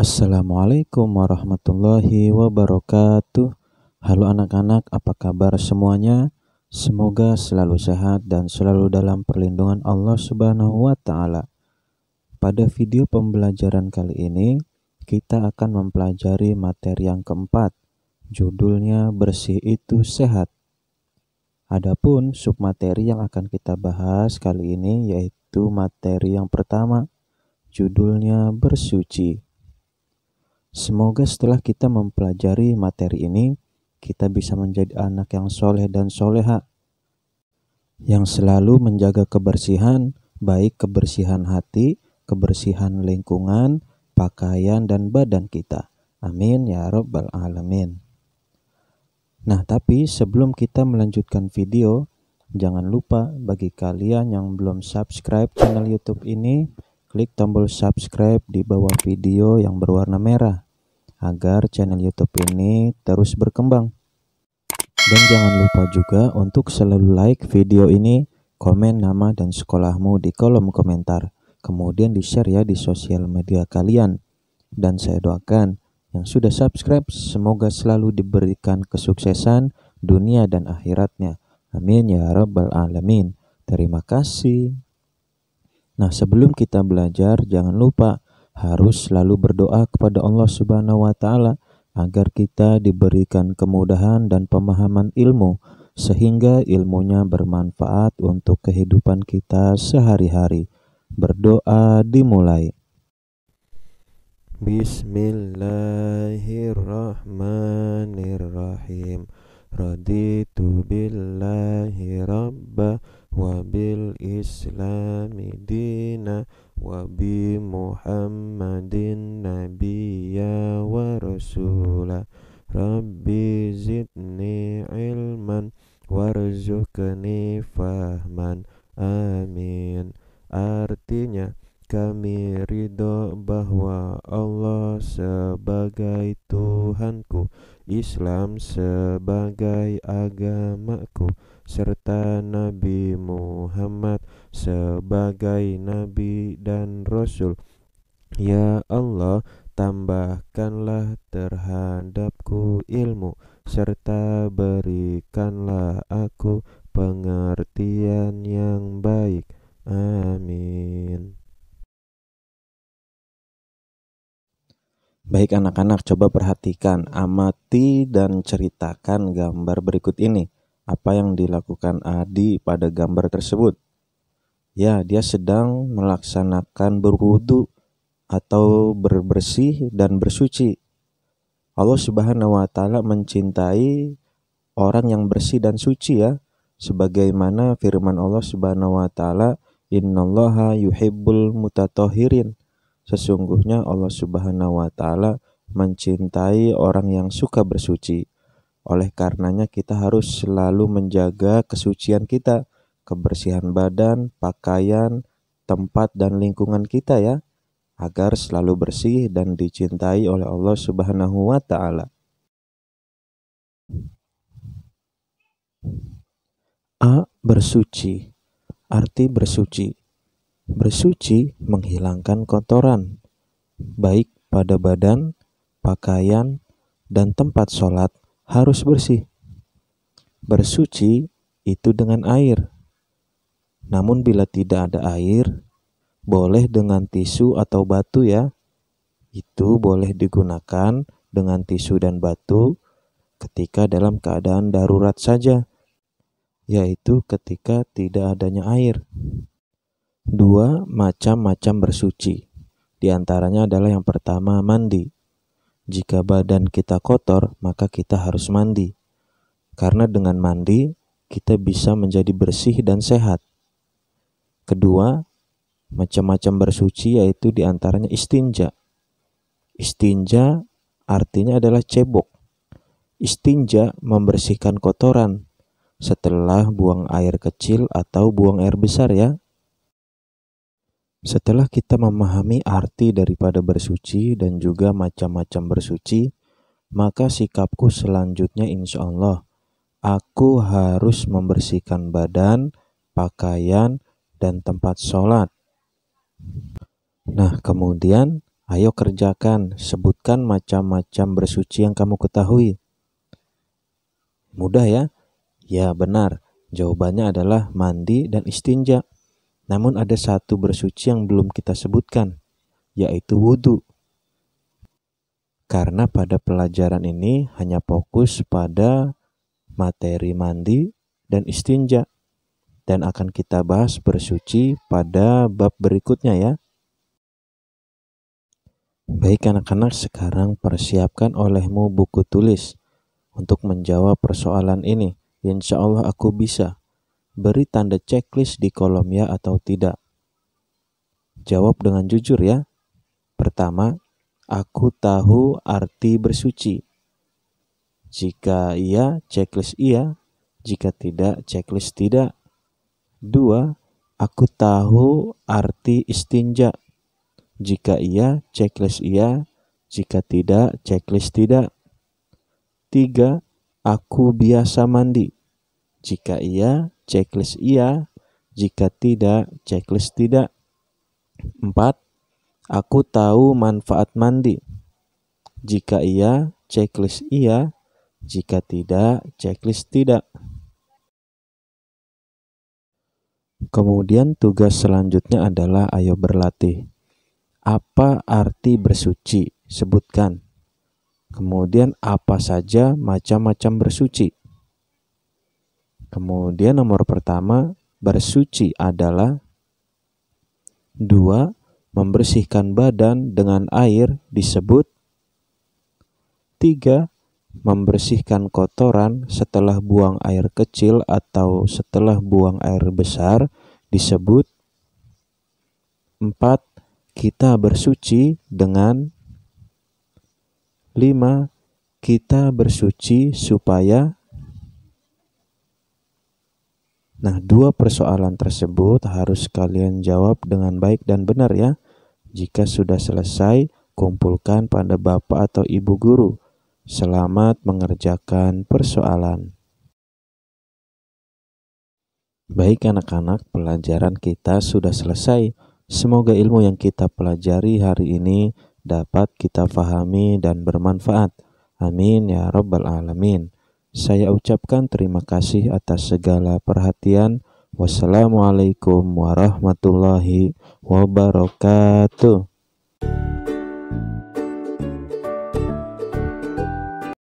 Assalamualaikum warahmatullahi wabarakatuh. Halo anak-anak, apa kabar semuanya? Semoga selalu sehat dan selalu dalam perlindungan Allah Subhanahu wa taala. Pada video pembelajaran kali ini, kita akan mempelajari materi yang keempat. Judulnya Bersih itu Sehat. Adapun sub materi yang akan kita bahas kali ini yaitu materi yang pertama, judulnya bersuci. Semoga setelah kita mempelajari materi ini, kita bisa menjadi anak yang soleh dan soleha, yang selalu menjaga kebersihan, baik kebersihan hati, kebersihan lingkungan, pakaian, dan badan kita. Amin ya Rabbal 'Alamin. Nah, tapi sebelum kita melanjutkan video, jangan lupa bagi kalian yang belum subscribe channel YouTube ini Klik tombol subscribe di bawah video yang berwarna merah agar channel YouTube ini terus berkembang. Dan jangan lupa juga untuk selalu like video ini, komen nama dan sekolahmu di kolom komentar. Kemudian di-share ya di sosial media kalian. Dan saya doakan yang sudah subscribe semoga selalu diberikan kesuksesan dunia dan akhiratnya. Amin ya rabbal alamin. Terima kasih. Nah, sebelum kita belajar, jangan lupa harus selalu berdoa kepada Allah Subhanahu wa taala agar kita diberikan kemudahan dan pemahaman ilmu sehingga ilmunya bermanfaat untuk kehidupan kita sehari-hari. Berdoa dimulai. Bismillahirrahmanirrahim. Raditu billahi Keni fahman Amin Artinya kami ridho bahwa Allah sebagai Tuhanku Islam sebagai agamaku serta Nabi Muhammad sebagai nabi dan rasul. Ya Allah, tambahkanlah terhadapku ilmu serta berikanlah aku Baik anak-anak, coba perhatikan, amati dan ceritakan gambar berikut ini. Apa yang dilakukan Adi pada gambar tersebut? Ya, dia sedang melaksanakan berwudu atau berbersih dan bersuci. Allah Subhanahu wa taala mencintai orang yang bersih dan suci ya, sebagaimana firman Allah Subhanahu wa taala, "Innallaha yuhibbul mutatahhirin." Sesungguhnya Allah Subhanahu wa taala mencintai orang yang suka bersuci. Oleh karenanya kita harus selalu menjaga kesucian kita, kebersihan badan, pakaian, tempat dan lingkungan kita ya, agar selalu bersih dan dicintai oleh Allah Subhanahu wa taala. A. Bersuci Arti bersuci Bersuci menghilangkan kotoran, baik pada badan, pakaian, dan tempat sholat harus bersih. Bersuci itu dengan air. Namun bila tidak ada air, boleh dengan tisu atau batu ya. Itu boleh digunakan dengan tisu dan batu ketika dalam keadaan darurat saja, yaitu ketika tidak adanya air dua macam-macam bersuci. Di antaranya adalah yang pertama mandi. Jika badan kita kotor, maka kita harus mandi. Karena dengan mandi, kita bisa menjadi bersih dan sehat. Kedua, macam-macam bersuci yaitu di antaranya istinja. Istinja artinya adalah cebok. Istinja membersihkan kotoran setelah buang air kecil atau buang air besar ya setelah kita memahami arti daripada bersuci dan juga macam-macam bersuci, maka sikapku selanjutnya insya Allah, aku harus membersihkan badan, pakaian, dan tempat sholat. Nah, kemudian ayo kerjakan, sebutkan macam-macam bersuci yang kamu ketahui. Mudah ya? Ya benar, jawabannya adalah mandi dan istinja. Namun ada satu bersuci yang belum kita sebutkan, yaitu wudhu. Karena pada pelajaran ini hanya fokus pada materi mandi dan istinja. Dan akan kita bahas bersuci pada bab berikutnya ya. Baik anak-anak sekarang persiapkan olehmu buku tulis untuk menjawab persoalan ini. Insya Allah aku bisa beri tanda checklist di kolom ya atau tidak. Jawab dengan jujur ya. Pertama, aku tahu arti bersuci. Jika iya, checklist iya. Jika tidak, checklist tidak. Dua, aku tahu arti istinja. Jika iya, checklist iya. Jika tidak, checklist tidak. Tiga, aku biasa mandi. Jika iya, checklist iya, jika tidak, checklist tidak. 4. Aku tahu manfaat mandi. Jika iya, checklist iya, jika tidak, checklist tidak. Kemudian tugas selanjutnya adalah ayo berlatih. Apa arti bersuci? Sebutkan. Kemudian apa saja macam-macam bersuci? Kemudian nomor pertama bersuci adalah dua membersihkan badan dengan air disebut tiga membersihkan kotoran setelah buang air kecil atau setelah buang air besar disebut empat kita bersuci dengan lima kita bersuci supaya Nah, dua persoalan tersebut harus kalian jawab dengan baik dan benar ya. Jika sudah selesai, kumpulkan pada bapak atau ibu guru. Selamat mengerjakan persoalan. Baik anak-anak, pelajaran kita sudah selesai. Semoga ilmu yang kita pelajari hari ini dapat kita fahami dan bermanfaat. Amin ya Rabbal 'Alamin. Saya ucapkan terima kasih atas segala perhatian. Wassalamualaikum warahmatullahi wabarakatuh.